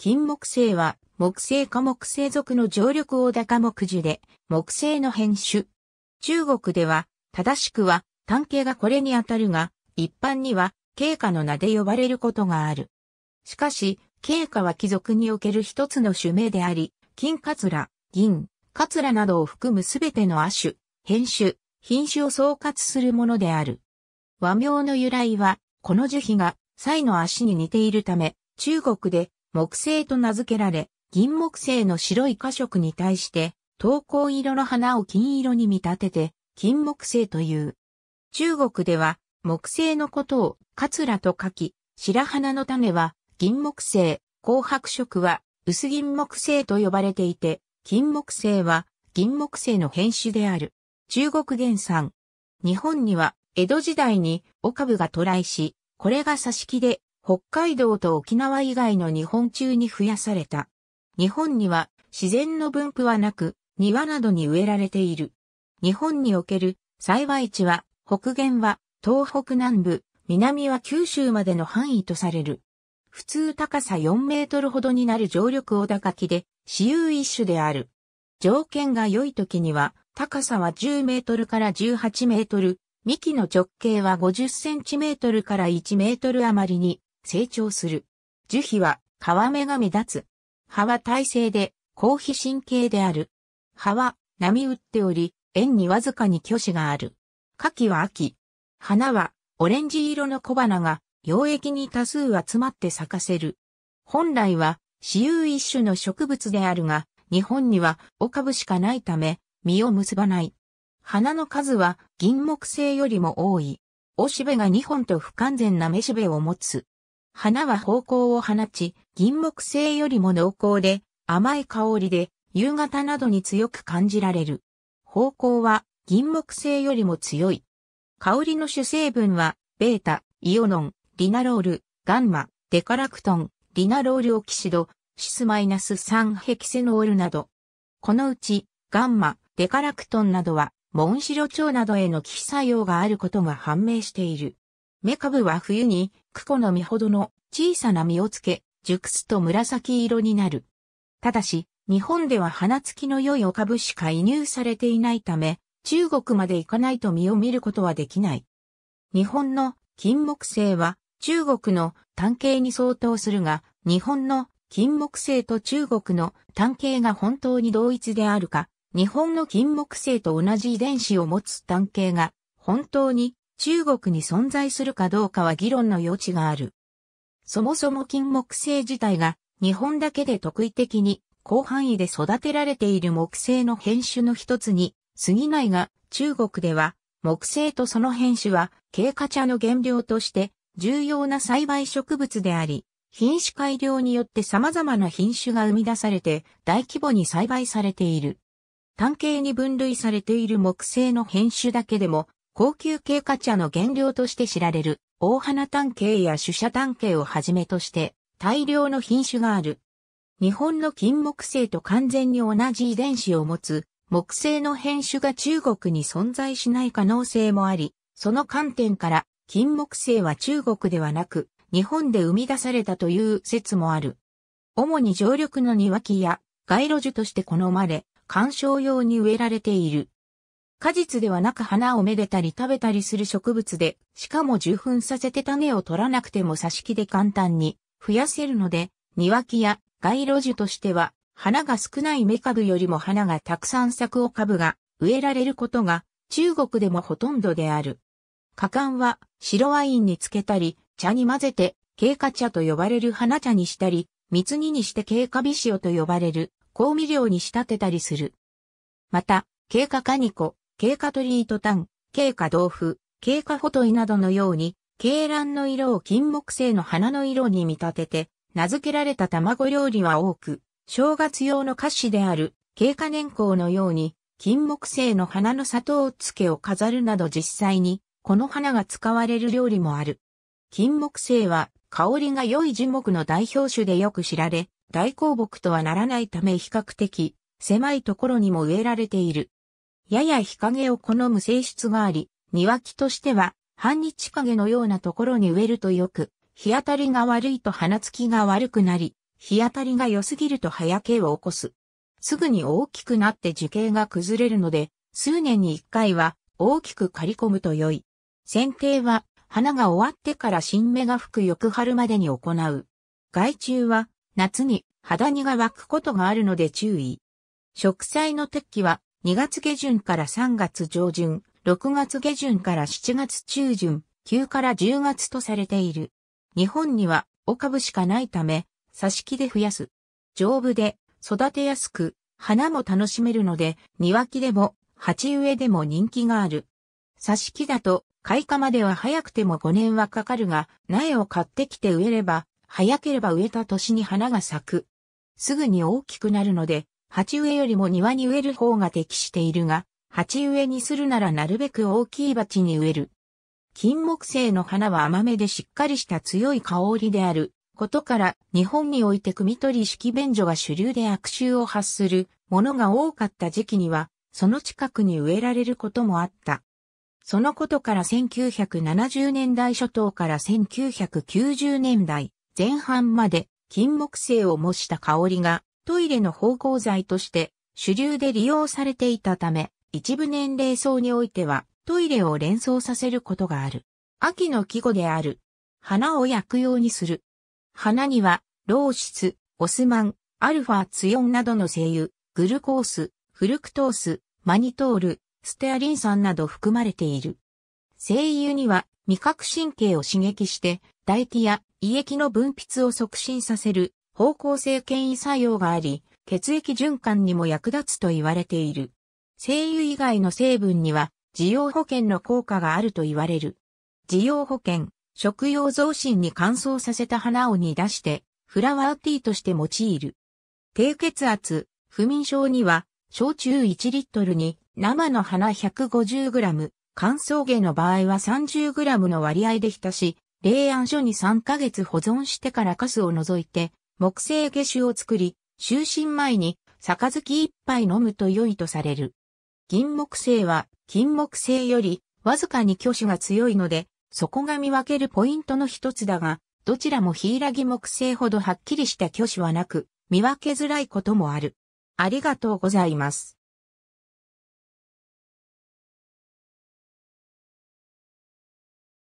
金木星は、木星科木星族の常緑大高木樹で、木星の変種。中国では、正しくは、単形がこれにあたるが、一般には、経過の名で呼ばれることがある。しかし、経過は貴族における一つの種名であり、金カツラ、銀、カツラなどを含むすべての亜種、変種、品種を総括するものである。和名の由来は、この樹皮が、サイの足に似ているため、中国で木星と名付けられ、銀木星の白い花色に対して、桃紅色の花を金色に見立てて、金木星という。中国では、木星のことを、カツラと書き、白花の種は、銀木星、紅白色は、薄銀木星と呼ばれていて、金木星は、銀木星の変種である。中国原産。日本には、江戸時代に、岡部が渡来し、これが挿し木で、北海道と沖縄以外の日本中に増やされた。日本には自然の分布はなく、庭などに植えられている。日本における栽培地は、北限は東北南部、南は九州までの範囲とされる。普通高さ4メートルほどになる常緑小高木で、私有一種である。条件が良い時には、高さは10メートルから18メートル、幹の直径は50センチメートルから1メートル余りに成長する。樹皮は皮目が目立つ。葉は耐性で、高皮神経である。葉は波打っており、円にわずかに虚子がある。花期は秋。花はオレンジ色の小花が溶液に多数集まって咲かせる。本来は私有一種の植物であるが、日本にはお株しかないため、実を結ばない。花の数は銀木星よりも多い。おしべが2本と不完全なめしべを持つ。花は方向を放ち、銀木製よりも濃厚で、甘い香りで、夕方などに強く感じられる。方向は銀木製よりも強い。香りの主成分は、ベータ、イオノン、リナロール、ガンマ、デカラクトン、リナロールオキシド、シスマイナス3ヘキセノールなど。このうち、ガンマ、デカラクトンなどは、モンシロチョウなどへの寄作用があることが判明している。メカブは冬にクコの実ほどの小さな実をつけ、熟すと紫色になる。ただし、日本では花付きの良いお株しか移入されていないため、中国まで行かないと実を見ることはできない。日本の金木犀は中国の単検に相当するが、日本の金木犀と中国の単検が本当に同一であるか、日本の金木犀と同じ遺伝子を持つ単検が本当に中国に存在するかどうかは議論の余地がある。そもそも金木製自体が日本だけで特異的に広範囲で育てられている木星の変種の一つに過ぎないが中国では木星とその変種は経過茶の原料として重要な栽培植物であり品種改良によって様々な品種が生み出されて大規模に栽培されている。単形に分類されている木星の変種だけでも高級経過茶の原料として知られる、大花探系や主社探系をはじめとして、大量の品種がある。日本の金木犀と完全に同じ遺伝子を持つ、木製の変種が中国に存在しない可能性もあり、その観点から、金木犀は中国ではなく、日本で生み出されたという説もある。主に常緑の庭木や街路樹として好まれ、観賞用に植えられている。果実ではなく花をめでたり食べたりする植物で、しかも受粉させて種を取らなくても挿し木で簡単に増やせるので、庭木や街路樹としては、花が少ない芽株よりも花がたくさん咲くお株が植えられることが中国でもほとんどである。果敢は白ワインに漬けたり、茶に混ぜて、経過茶と呼ばれる花茶にしたり、蜜煮にして経過美塩と呼ばれる香味料に仕立てたりする。また、経過カニコ、経過トリート炭、経過豆腐、経過ほとイなどのように、鶏卵の色を金木犀の花の色に見立てて、名付けられた卵料理は多く、正月用の菓子である、経過年香のように、金木犀の花の砂糖漬けを飾るなど実際に、この花が使われる料理もある。金木犀は、香りが良い樹木の代表種でよく知られ、大香木とはならないため比較的、狭いところにも植えられている。やや日陰を好む性質があり、庭木としては半日陰のようなところに植えるとよく、日当たりが悪いと花つきが悪くなり、日当たりが良すぎると葉焼けを起こす。すぐに大きくなって樹形が崩れるので、数年に一回は大きく刈り込むと良い。剪定は花が終わってから新芽が吹く翌春までに行う。害虫は夏に肌にが湧くことがあるので注意。植栽の適期は2月下旬から3月上旬、6月下旬から7月中旬、9から10月とされている。日本には、お株しかないため、挿し木で増やす。丈夫で、育てやすく、花も楽しめるので、庭木でも、鉢植えでも人気がある。挿し木だと、開花までは早くても5年はかかるが、苗を買ってきて植えれば、早ければ植えた年に花が咲く。すぐに大きくなるので、鉢植えよりも庭に植える方が適しているが、鉢植えにするならなるべく大きい鉢に植える。金木犀の花は甘めでしっかりした強い香りであることから、日本において汲み取り式便所が主流で悪臭を発するものが多かった時期には、その近くに植えられることもあった。そのことから1970年代初頭から1990年代前半まで金木犀を模した香りがトイレの芳香剤として主流で利用されていたため、一部年齢層においてはトイレを連想させることがある。秋の季語である。花を焼くようにする。花には、ローシス、オスマン、アルファツヨンなどの精油、グルコース、フルクトース、マニトール、ステアリン酸など含まれている。精油には味覚神経を刺激して、唾液や胃液の分泌を促進させる方向性権威作用があり、血液循環にも役立つと言われている。精油以外の成分には、需要保険の効果があると言われる。需要保険、食用増進に乾燥させた花を煮出して、フラワーティーとして用いる。低血圧、不眠症には、焼酎1リットルに生の花1 5 0ム、乾燥下の場合は3 0ムの割合で浸し、冷暗所に3ヶ月保存してからカスを除いて、木製下酒を作り、就寝前に、杯一杯飲むと良いとされる。銀木製は、金木製より、わずかに挙手が強いので、そこが見分けるポイントの一つだが、どちらも柊ギ木製ほどはっきりした挙手はなく、見分けづらいこともある。ありがとうございます。